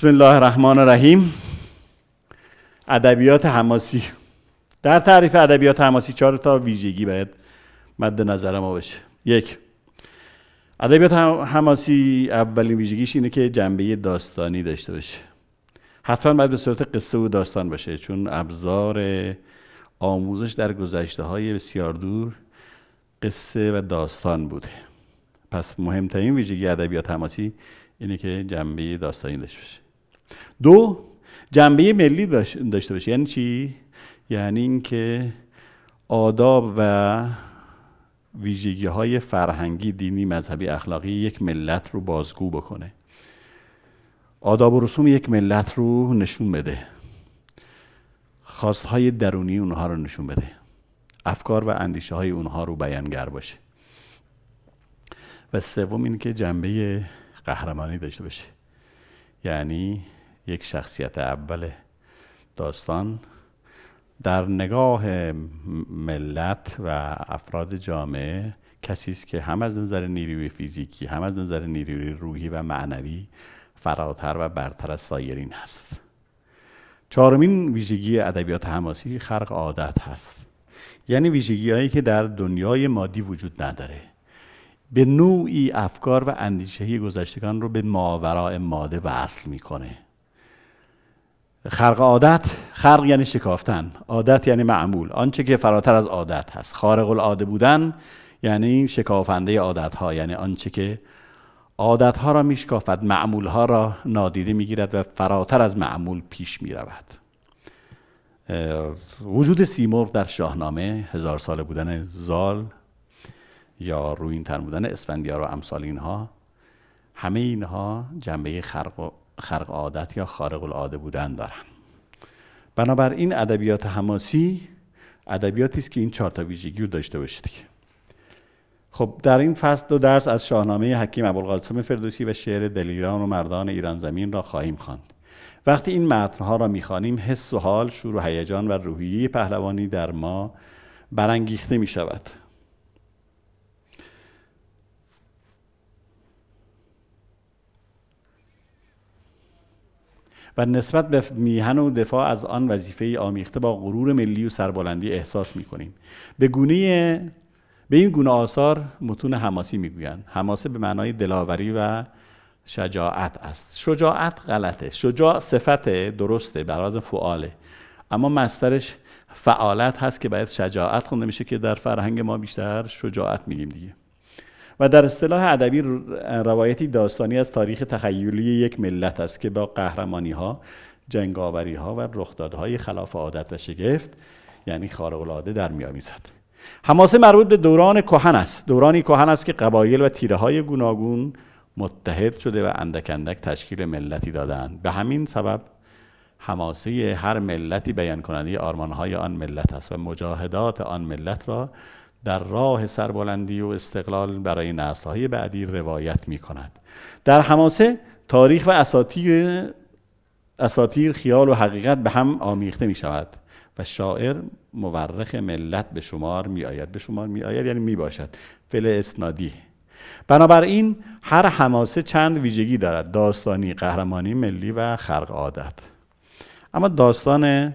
بسم الله الرحمن الرحیم ادبیات حماسی در تعریف ادبیات حماسی چهار تا ویژگی باید مد نظر ما باشه یک ادبیات حماسی اولین ویژگیش اینه که جنبه داستانی داشته باشه حتما باید به صورت قصه و داستان باشه چون ابزار آموزش در گذشته های بسیار دور قصه و داستان بوده پس مهمترین ویژگی ادبیات حماسی اینه که جنبه داستانی داشته باشه دو جنبه ملی داشته باشه یعنی چی یعنی اینکه آداب و ویژگی های فرهنگی دینی مذهبی اخلاقی یک ملت رو بازگو بکنه آداب و رسوم یک ملت رو نشون بده خواستهای درونی اونها رو نشون بده افکار و اندیشه های اونها رو بیانگر باشه و سوم این که جنبه قهرمانی داشته باشه یعنی یک شخصیت اول داستان در نگاه ملت و افراد جامعه کسی است که هم از نظر نیروی فیزیکی هم از نظر نیروی روحی و معنوی فراتر و برتر از سایرین هست چهارمین ویژگی ادبیات حماسی خرق عادت هست یعنی ویژگی هایی که در دنیای مادی وجود نداره به نوعی افکار و اندیشه گذشتگان رو به ماورای ماده وصل میکنه خرق عادت خرق یعنی شکافتن عادت یعنی معمول آنچه که فراتر از عادت هست خارق العاده بودن یعنی شکافنده عادت ها یعنی آنچه که عادت ها را میشکافد معمول ها را نادیده میگیرد و فراتر از معمول پیش می رود وجود سیمور در شاهنامه هزار ساله بودن زال یا روین تر بودن اسفندیار و امثال اینها همه اینها جنبه خرق خرق عادت یا خارق العاده بودن دارن بنابراین ادبیات حماسی ادبیاتی است که این چهار تا ویژگی رو داشته باشید خب در این فصل دو درس از شاهنامه حکیم ابوالقاسم فردوسی و شعر دلیران و مردان ایران زمین را خواهیم خواند وقتی این متنها را میخوانیم حس و حال شور و هیجان و روحیه پهلوانی در ما برانگیخته می شود و نسبت به میهن و دفاع از آن وظیفه آمیخته با غرور ملی و سربلندی احساس می کنیم به گونه به این گونه آثار متون حماسی میگویند حماسه به معنای دلاوری و شجاعت است شجاعت غلطه شجاع صفت درسته برای فعاله اما مسترش فعالت هست که باید شجاعت خونده میشه که در فرهنگ ما بیشتر شجاعت میگیم دیگه و در اصطلاح ادبی روایتی داستانی از تاریخ تخیلی یک ملت است که با قهرمانی ها جنگاوری ها و رخدادهای خلاف عادت و شگفت یعنی خارق العاده در میآمیزد حماسه مربوط به دوران کهن است دورانی کهن است که قبایل و تیره های گوناگون متحد شده و اندک اندک تشکیل ملتی دادند به همین سبب حماسه هر ملتی بیان کننده های آن ملت است و مجاهدات آن ملت را در راه سربلندی و استقلال برای نسلهای بعدی روایت می کند. در حماسه تاریخ و اساتیر, اساتیر خیال و حقیقت به هم آمیخته می شود و شاعر مورخ ملت به شمار می به شمار می یعنی می باشد فل اسنادی بنابراین هر حماسه چند ویژگی دارد داستانی قهرمانی ملی و خرق عادت اما داستان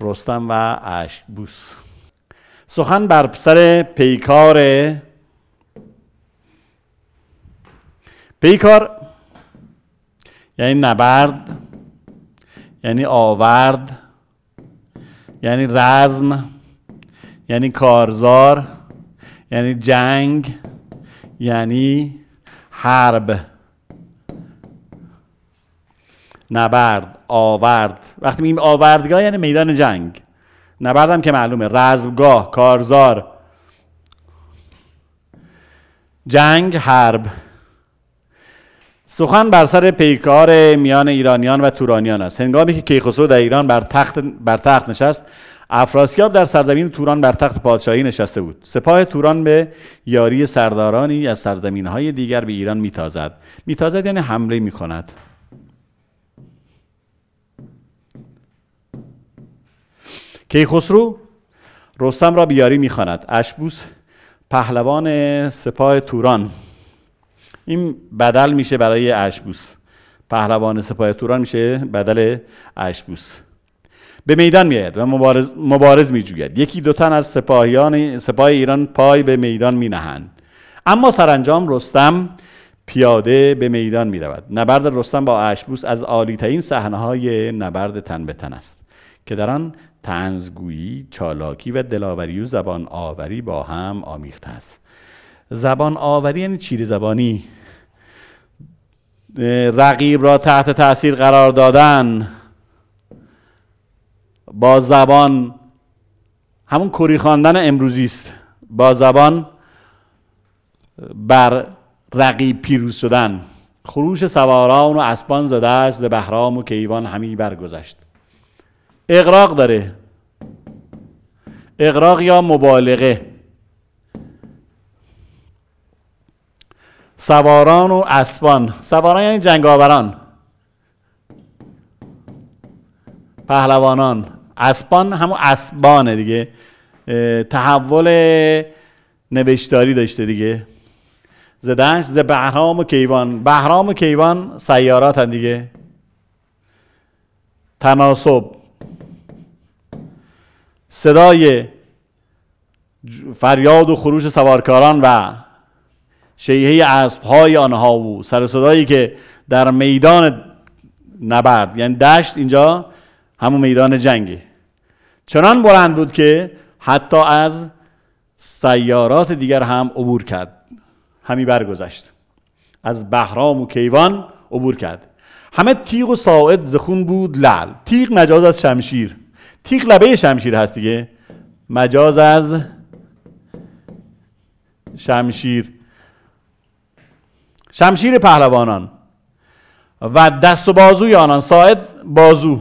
رستم و بوست. سخن بر سر پیکار پیکار یعنی نبرد یعنی آورد یعنی رزم یعنی کارزار یعنی جنگ یعنی حرب نبرد آورد وقتی میگیم آوردگاه یعنی میدان جنگ نبردم که معلومه رزمگاه کارزار جنگ حرب سخن بر سر پیکار میان ایرانیان و تورانیان است هنگامی که کیخسرو در ایران بر تخت, بر تخت نشست افراسیاب در سرزمین توران بر تخت پادشاهی نشسته بود سپاه توران به یاری سردارانی از سرزمین های دیگر به ایران میتازد میتازد یعنی حمله میکند کیخسرو رستم را بیاری میخواند اشبوس پهلوان سپاه توران این بدل میشه برای اشبوس پهلوان سپاه توران میشه بدل اشبوس به میدان میآید و مبارز, مبارز میجوید یکی دو تن از سپاهیان سپاه ایران پای به میدان مینهند اما سرانجام رستم پیاده به میدان میرود نبرد رستم با اشبوس از ترین صحنه های نبرد تن به تن است که در آن تنزگویی، چالاکی و دلاوری و زبان با هم آمیخته است زبان آوری یعنی چیره زبانی رقیب را تحت تاثیر قرار دادن با زبان همون کری خواندن امروزی است با زبان بر رقیب پیروز شدن خروش سواران و اسبان زدش ز بهرام و کیوان همی برگذشت اغراق داره اغراق یا مبالغه سواران و اسبان سواران یعنی جنگاوران پهلوانان اسبان همون اسبانه دیگه تحول نوشتاری داشته دیگه زدنش ز بهرام و کیوان بهرام و کیوان هم دیگه تناسب صدای فریاد و خروش سوارکاران و شیهه اسبهای آنها و سر صدایی که در میدان نبرد یعنی دشت اینجا همون میدان جنگی چنان بلند بود که حتی از سیارات دیگر هم عبور کرد همی برگذشت از بهرام و کیوان عبور کرد همه تیغ و ساعد زخون بود لعل تیغ مجاز از شمشیر تیغ لبه شمشیر هست دیگه مجاز از شمشیر شمشیر پهلوانان و دست و بازوی آنان ساعد بازو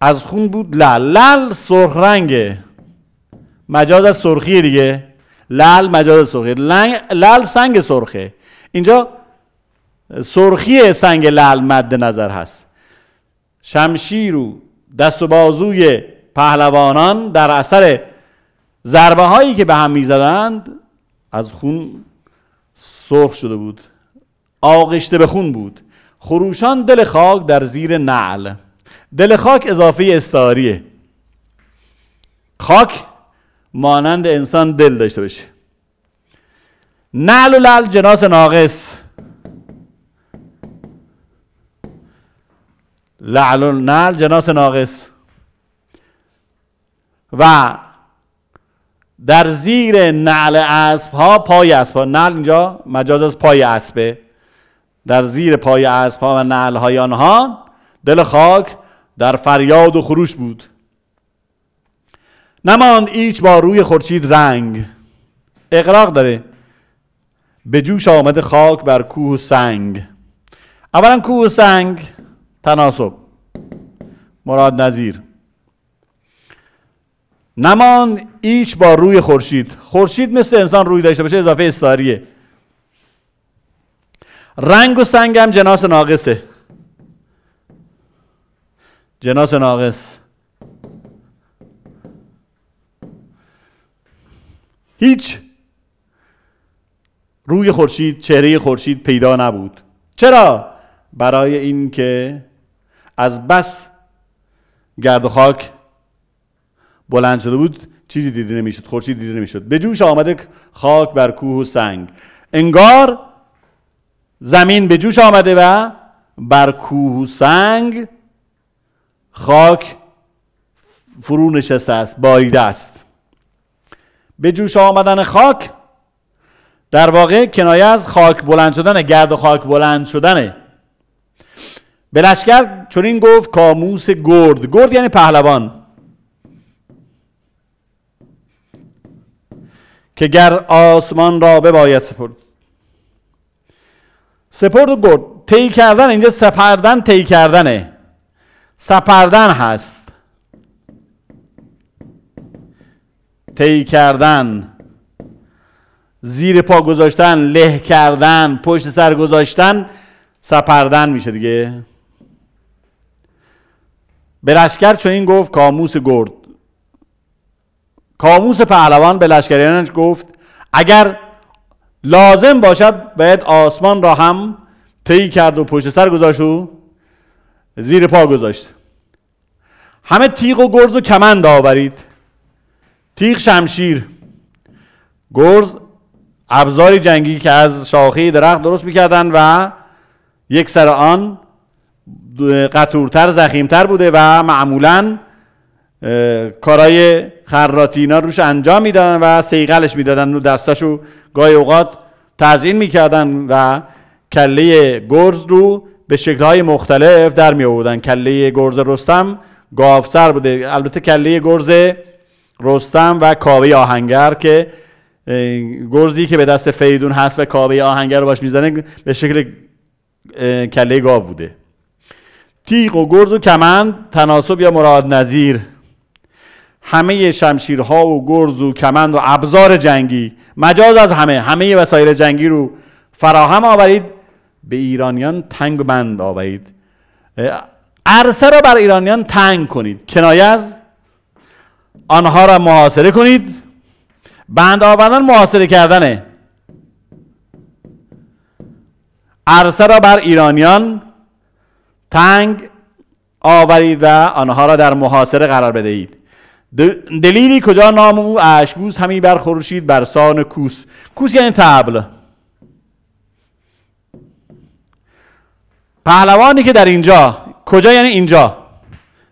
از خون بود لل لل سرخ رنگه مجاز از سرخیه دیگه لل مجاز سرخیه لنگ... لل سنگ سرخه اینجا سرخی سنگ لل مد نظر هست شمشیر و دست و بازوی پهلوانان در اثر ضربه هایی که به هم میزدند از خون سرخ شده بود آغشته به خون بود خروشان دل خاک در زیر نعل دل خاک اضافه استعاریه خاک مانند انسان دل داشته باشه نعل و لل جناس ناقص لعل نل جناس ناقص و در زیر نعل اسب ها پای اسب ها نعل اینجا مجاز از پای اسبه در زیر پای اسب ها و نعل های آنها دل خاک در فریاد و خروش بود نماند ایچ با روی خورشید رنگ اقراق داره به جوش آمده خاک بر کوه و سنگ اولا کوه و سنگ تناسب مراد نظیر نمان ایچ با روی خورشید خورشید مثل انسان روی داشته باشه اضافه استاریه رنگ و سنگ هم جناس ناقصه جناس ناقص هیچ روی خورشید چهره خورشید پیدا نبود چرا برای اینکه از بس گرد و خاک بلند شده بود چیزی دیده نمیشد خورشید دیده نمیشد به جوش آمده خاک بر کوه و سنگ انگار زمین به جوش آمده و بر کوه و سنگ خاک فرو نشسته است باریده است به جوش آمدن خاک در واقع کنایه از خاک بلند شدن گرد و خاک بلند شدنه به چون این گفت کاموس گرد گرد یعنی پهلوان که گر آسمان را بباید سپرد سپرد و گرد طی کردن اینجا سپردن طی کردنه سپردن هست طی کردن زیر پا گذاشتن له کردن پشت سر گذاشتن سپردن میشه دیگه به لشکر چون این گفت کاموس گرد کاموس پهلوان به لشکریانش گفت اگر لازم باشد باید آسمان را هم طی کرد و پشت سر گذاشت و زیر پا گذاشت همه تیغ و گرز و کمند آورید تیغ شمشیر گرز ابزاری جنگی که از شاخه درخت درست میکردن و یک سر آن قطورتر زخیمتر بوده و معمولا کارای خراتی اینا روش انجام میدادن و سیغلش میدادن و دستاشو گاهی اوقات تزین میکردن و کله گرز رو به شکلهای مختلف در می آوردن کله گرز رستم گافسر بوده البته کله گرز رستم و کاوه آهنگر که گرزی که به دست فریدون هست و کاوه آهنگر رو باش میزنه به شکل کله گاو بوده تیغ و گرز و کمند تناسب یا مراد نظیر همه شمشیرها و گرز و کمند و ابزار جنگی مجاز از همه همه وسایل جنگی رو فراهم آورید به ایرانیان تنگ بند آورید عرصه را بر ایرانیان تنگ کنید کنایه از آنها را محاصره کنید بند آوردن محاصره کردنه عرصه را بر ایرانیان تنگ آورید و آنها را در محاصره قرار بدهید دلیلی کجا نام او اشبوز همی خورشید بر سان کوس کوس یعنی تبل پهلوانی که در اینجا کجا یعنی اینجا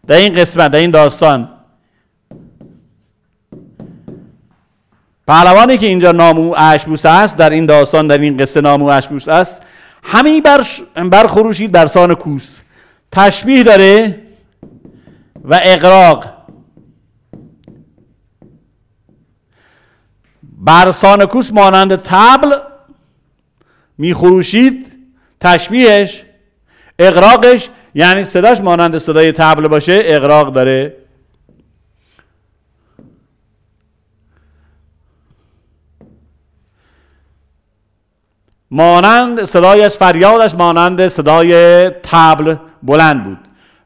در این قسمت در این داستان پهلوانی که اینجا نام او اشبوس است در این داستان در این قصه نام او اشبوس است همین بر, بر خروشید سان کوس تشبیه داره و اقراق برسانکوس مانند تبل میخروشید تشبیهش اقراقش یعنی صداش مانند صدای تبل باشه اقراق داره مانند صدایش فریادش مانند صدای تبل بلند بود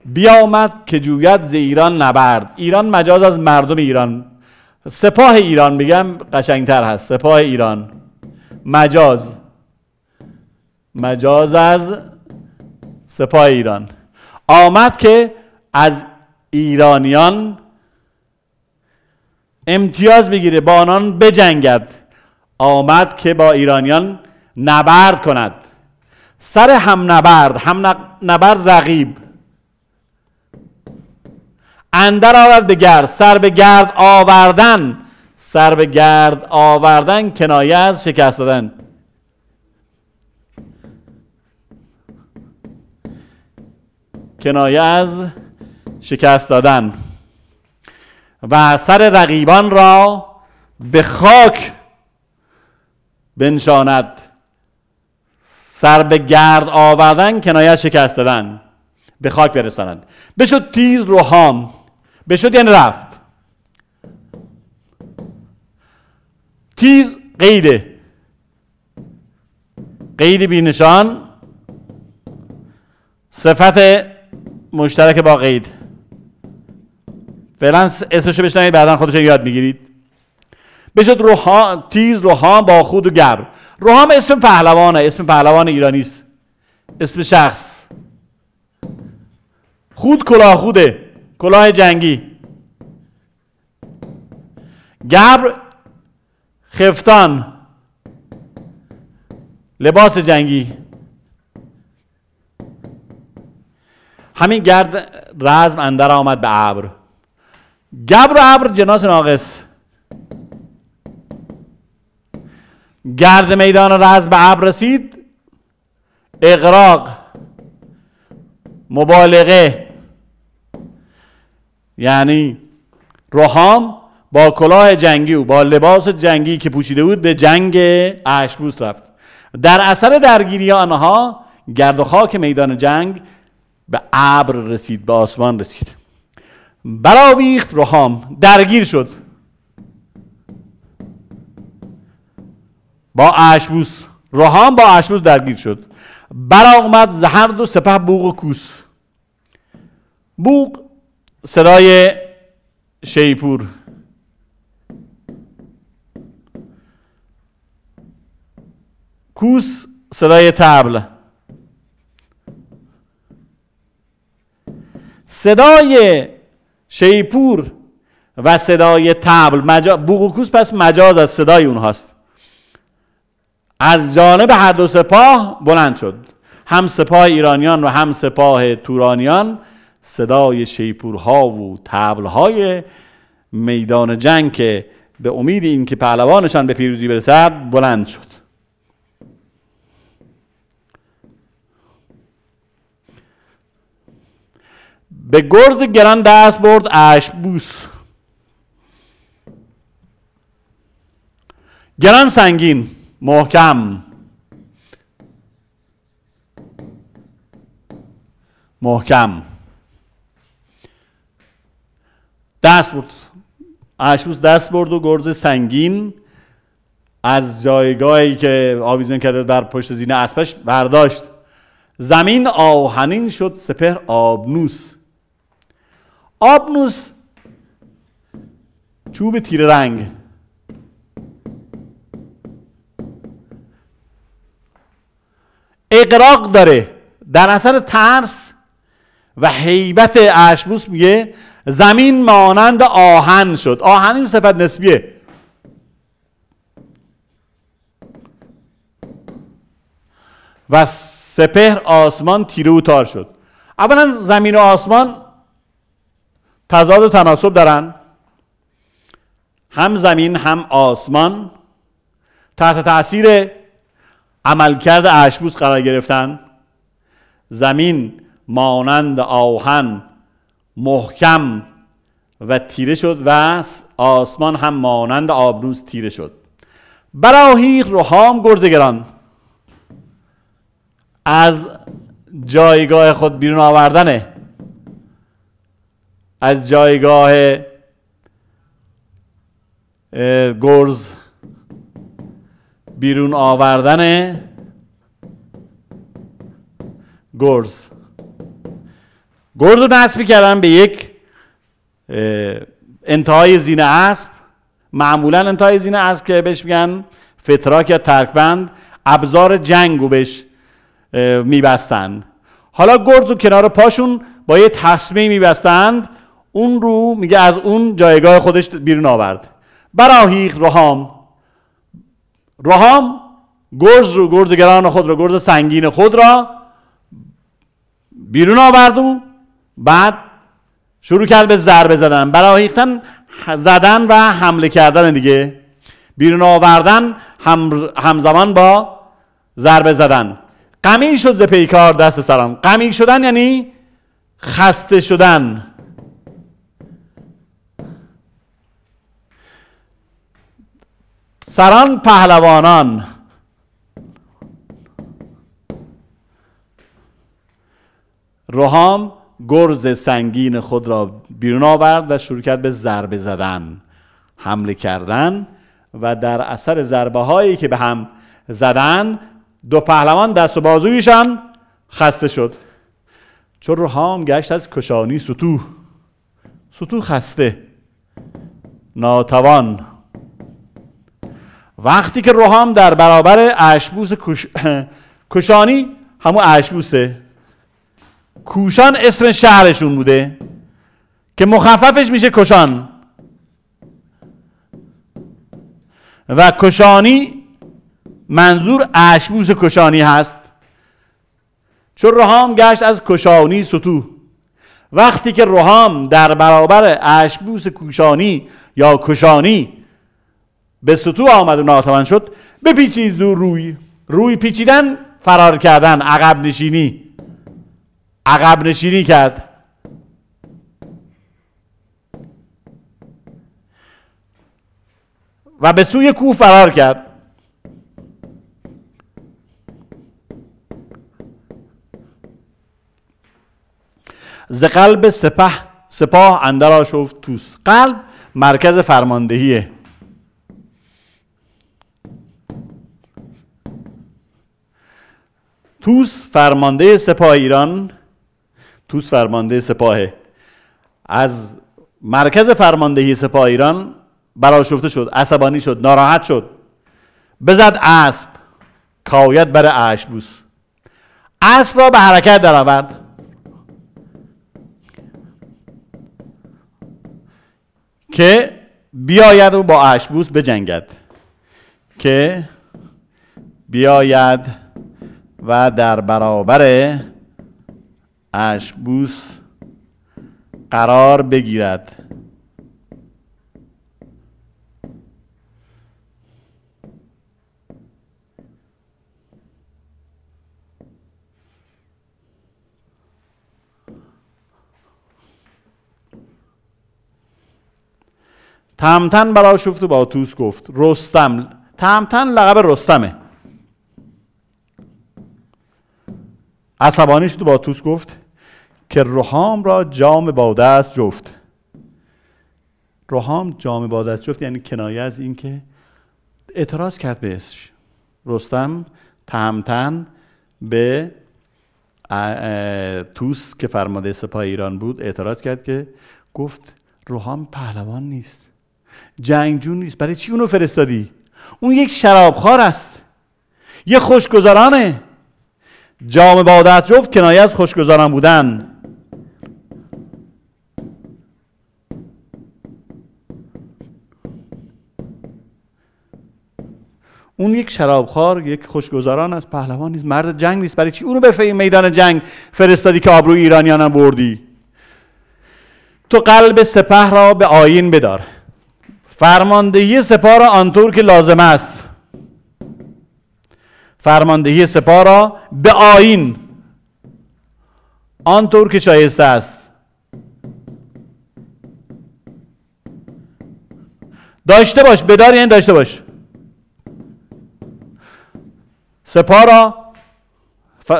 بیامد که جوید ز ایران نبرد ایران مجاز از مردم ایران سپاه ایران بگم قشنگتر هست سپاه ایران مجاز مجاز از سپاه ایران آمد که از ایرانیان امتیاز بگیره با آنان بجنگد آمد که با ایرانیان نبرد کند سر هم نبرد هم نبرد رقیب اندر آورد به گرد سر به گرد آوردن سر به گرد آوردن کنایه از شکست دادن کنایه از شکست دادن و سر رقیبان را به خاک بنشاند سر به گرد آوردن کنایه شکست دادن به خاک برسانند بشد تیز روهام بشد یعنی رفت تیز قیده قید بینشان صفت مشترک با قید فعلا اسمشو بشنوید بعدا خودشو یاد میگیرید بشد روحان تیز روحان با خود و گرد روحام اسم پهلوانه اسم پهلوان ایرانی است اسم شخص خود کلاه خوده کلاه جنگی گبر خفتان لباس جنگی همین گرد رزم اندر آمد به ابر گبر و ابر جناس ناقص گرد میدان رز به ابر رسید اقراق مبالغه یعنی روحام با کلاه جنگی و با لباس جنگی که پوشیده بود به جنگ اشبوس رفت در اثر درگیری آنها گرد و خاک میدان جنگ به ابر رسید به آسمان رسید براویخت روحام درگیر شد با اشبوس روحان با اشبوس درگیر شد برآمد زهر دو سپه بوق و کوس بوغ صدای شیپور کوس صدای تبل صدای شیپور و صدای تبل مجا... بوق و کوس پس مجاز از صدای اونهاست از جانب هر دو سپاه بلند شد هم سپاه ایرانیان و هم سپاه تورانیان صدای شیپورها و تبلهای میدان جنگ که به امید اینکه پهلوانشان به پیروزی برسد بلند شد به گرز گران دست برد اشبوس گران سنگین محکم محکم دست برد دست برد و گرز سنگین از جایگاهی که آویزون کرده در پشت زینه اسبش برداشت زمین آهنین شد سپر آبنوس آبنوس چوب تیره رنگ اقراق داره در اثر ترس و حیبت اشبوس میگه زمین مانند آهن شد آهن این صفت نسبیه و سپهر آسمان تیره و تار شد اولا زمین و آسمان تضاد و تناسب دارن هم زمین هم آسمان تحت تاثیر عملکرد عشبوس قرار گرفتن زمین مانند آهن محکم و تیره شد و آسمان هم مانند آبنوز تیره شد براهیق روحام گرزگران از جایگاه خود بیرون آوردنه از جایگاه گرز بیرون آوردن گرز گرز رو نصب کردن به یک انتهای زین اسب معمولا انتهای زین اسب که بهش میگن فتراک یا ترکبند ابزار جنگ رو بهش میبستند حالا گرز و کنار پاشون با یه تصمیه میبستند اون رو میگه از اون جایگاه خودش بیرون آورد براهیق روهام رهام گرز رو گرز گران خود رو گرز سنگین خود را بیرون آورد و بعد شروع کرد به ضربه زدن براهیختن زدن و حمله کردن دیگه بیرون آوردن همزمان با ضربه زدن غمی شد ز پیکار دست سلام غمی شدن یعنی خسته شدن سران پهلوانان روحام گرز سنگین خود را بیرون آورد و شروع کرد به ضربه زدن حمله کردن و در اثر ضربه هایی که به هم زدن دو پهلوان دست و بازویشان خسته شد چون روحام گشت از کشانی ستو ستو خسته ناتوان وقتی که روحام در برابر اشبوس کشانی همون اشبوسه کوشان اسم شهرشون بوده که مخففش میشه کشان و کشانی منظور اشبوس کشانی هست چون روحام گشت از کشانی ستو وقتی که روحام در برابر اشبوس کوشانی یا کشانی به سطوح آمد و ناتوان شد بپیچید زور روی روی پیچیدن فرار کردن عقب نشینی عقب نشینی کرد و به سوی کوه فرار کرد ز قلب سپاه سپاه اندر آشفت توس قلب مرکز فرماندهیه توس فرمانده سپاه ایران توس فرمانده سپاه از مرکز فرماندهی سپاه ایران براشفته شد عصبانی شد ناراحت شد بزد اسب کاویت بر اشبوس اسب را به حرکت آورد که بیاید و با اشبوس بجنگد که بیاید و در برابر اشبوس قرار بگیرد تمتن برای شفت و با توس گفت رستم تمتن لقب رستمه عصبانی شد با توس گفت که روحام را جام باده است جفت روحام جام باده است جفت یعنی کنایه از اینکه اعتراض کرد بهش رستم تهمتن به توس که فرمانده سپاه ایران بود اعتراض کرد که گفت روحام پهلوان نیست جنگجو نیست برای چی اونو فرستادی اون یک شرابخوار است یه خوشگذرانه جام باده جفت کنایه از خوشگذارم بودن اون یک شرابخوار یک خوشگذاران از پهلوان نیست مرد جنگ نیست برای چی اونو به میدان جنگ فرستادی که آبروی ایرانیانم بردی تو قلب سپه را به آین بدار فرماندهی سپاه را آنطور که لازم است فرماندهی سپاه را به آین آنطور که شایسته است داشته باش بدار یعنی داشته باش سپاه را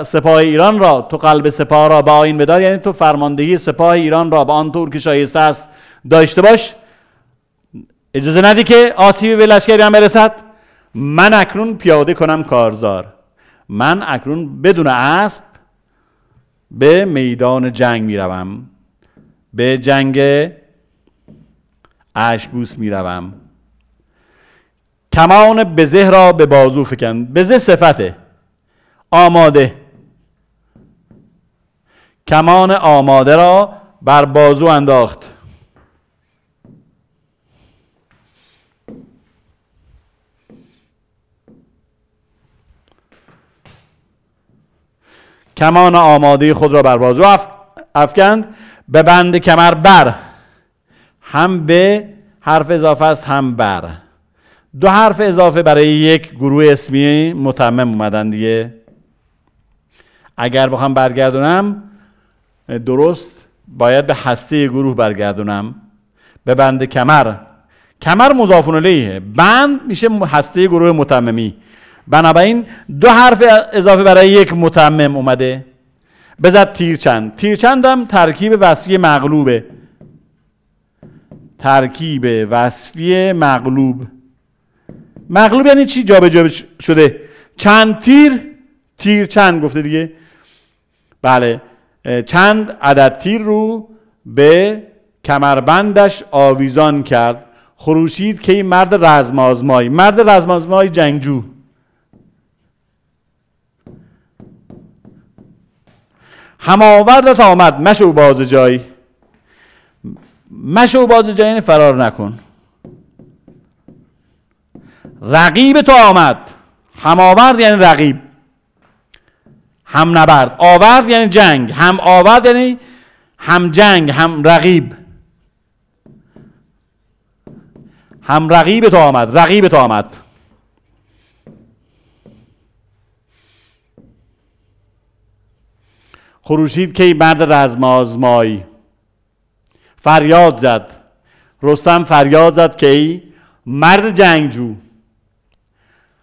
سپاه ایران را تو قلب سپاه را به آین بدار یعنی تو فرماندهی سپاه ایران را به آنطور که شایسته است داشته باش اجازه ندی که آسیبی به لشکریان برسد من اکنون پیاده کنم کارزار من اکنون بدون اسب به میدان جنگ میروم به جنگ اشبوس میروم کمان بزه را به بازو فکن بزه صفته آماده کمان آماده را بر بازو انداخت کمان آماده خود را بر بازو اف... افکند به بند کمر بر هم به حرف اضافه است هم بر دو حرف اضافه برای یک گروه اسمی متمم اومدن دیگه اگر بخوام برگردونم درست باید به هسته گروه برگردونم به بند کمر کمر مضافون علیه بند میشه هسته گروه متممی بنابراین دو حرف اضافه برای یک متمم اومده بزد تیرچند تیرچند هم ترکیب وصفی مغلوبه ترکیب وصفی مغلوب مغلوب یعنی چی جابجا جا شده چند تیر تیر چند گفته دیگه بله چند عدد تیر رو به کمربندش آویزان کرد خروشید که این مرد رزمازمای مرد رزمازمای جنگجو هماوردت آمد مشو باز جای مشو باز جای یعنی فرار نکن رقیب تو آمد هماورد یعنی رقیب هم نبرد آورد یعنی جنگ هم آورد یعنی هم جنگ هم رقیب هم رقیب تو آمد رقیب تو آمد خروشید که این مرد رزم فریاد زد رستم فریاد زد که ای مرد جنگجو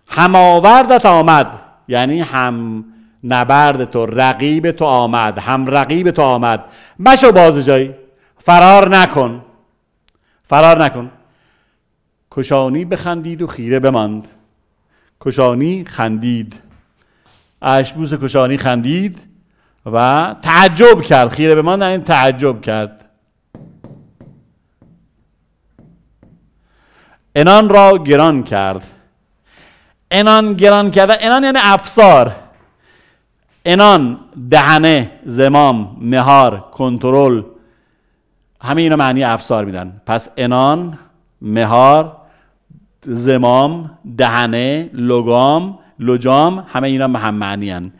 همآوردت آمد یعنی هم نبرد تو رقیب تو آمد هم رقیب تو آمد مشو باز جایی فرار نکن فرار نکن کشانی بخندید و خیره بماند کشانی خندید عشبوس کشانی خندید و تعجب کرد خیره به ما نه این تعجب کرد انان را گران کرد انان گران کرد انان یعنی افسار انان دهنه زمام مهار کنترل همه اینا معنی افسار میدن پس انان مهار زمام دهنه لگام لجام همه اینا هم معنی هن.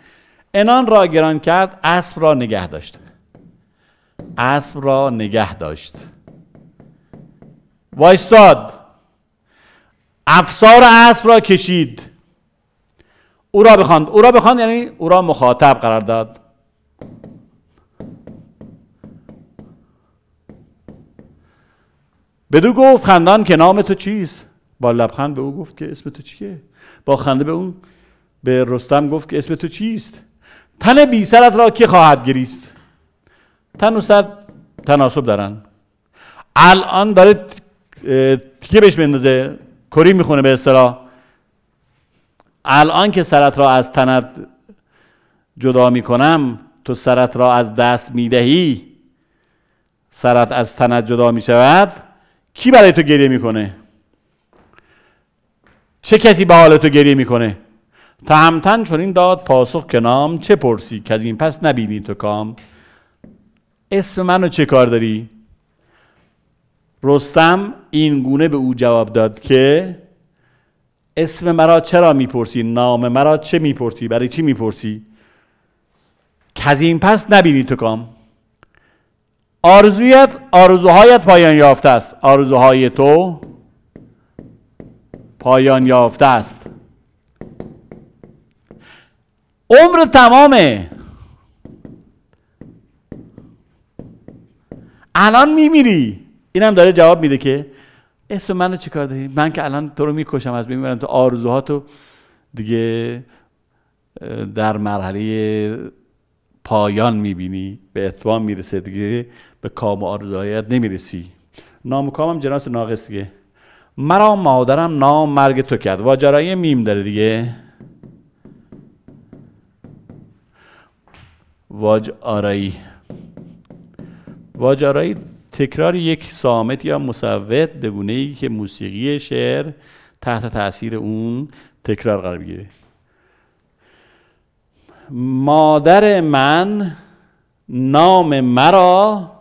انان را گران کرد اسب را نگه داشت اسب را نگه داشت وایستاد افسار اسب را کشید او را بخواند او را بخواند یعنی او را مخاطب قرار داد بدو گفت خندان که نام تو چیست با لبخند به او گفت که اسم تو چیه با خنده به اون به رستم گفت که اسم تو چیست تن بی سرت را که خواهد گریست تن و سر تناسب دارن الان داره تیکه بهش بندازه کری میخونه به اصطلاح الان که سرت را از تنت جدا میکنم تو سرت را از دست میدهی سرت از تنت جدا میشود کی برای تو گریه میکنه چه کسی به حال تو گریه میکنه تهمتن این داد پاسخ که نام چه پرسی که از این پس نبینی تو کام اسم منو چه کار داری رستم این گونه به او جواب داد که اسم مرا چرا میپرسی نام مرا چه میپرسی برای چی میپرسی که از این پس نبینی تو کام آرزویت آرزوهایت پایان یافته است آرزوهای تو پایان یافته است عمر تمامه الان میمیری اینم داره جواب میده که اسم منو چیکار داری من که الان تو رو میکشم از بین میبرم تو آرزوهاتو دیگه در مرحله پایان میبینی به اتمام میرسه دیگه به کام و آرزوهایت نمیرسی نام کامم جناس ناقص دیگه مرا مادرم نام مرگ تو کرد واجرایی میم داره دیگه واج آرایی واج آرایی تکرار یک سامت یا مصوت به گونه ای که موسیقی شعر تحت تاثیر اون تکرار قرار بگیره مادر من نام مرا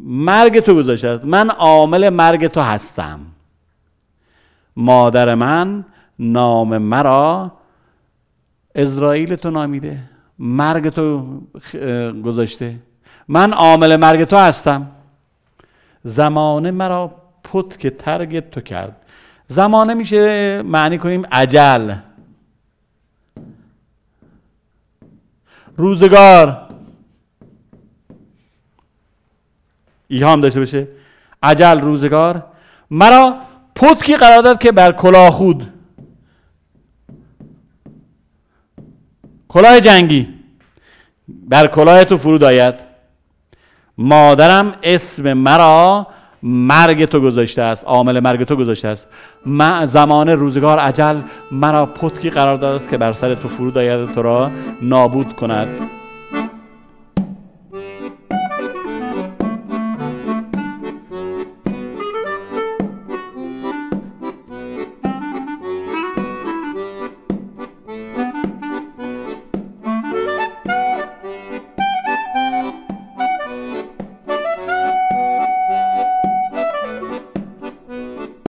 مرگ تو گذاشت من عامل مرگ تو هستم مادر من نام مرا اسرائیل تو نامیده مرگ تو گذاشته من عامل مرگ تو هستم زمانه مرا پت که ترگ تو کرد زمانه میشه معنی کنیم عجل روزگار ایهام داشته باشه عجل روزگار مرا پتکی قرار داد که بر کلا خود کلاه جنگی بر کلاه تو فرود آید مادرم اسم مرا مرگ تو گذاشته است عامل مرگ تو گذاشته است من زمان روزگار عجل مرا پتکی قرار داده است که بر سر تو فرود آید تو را نابود کند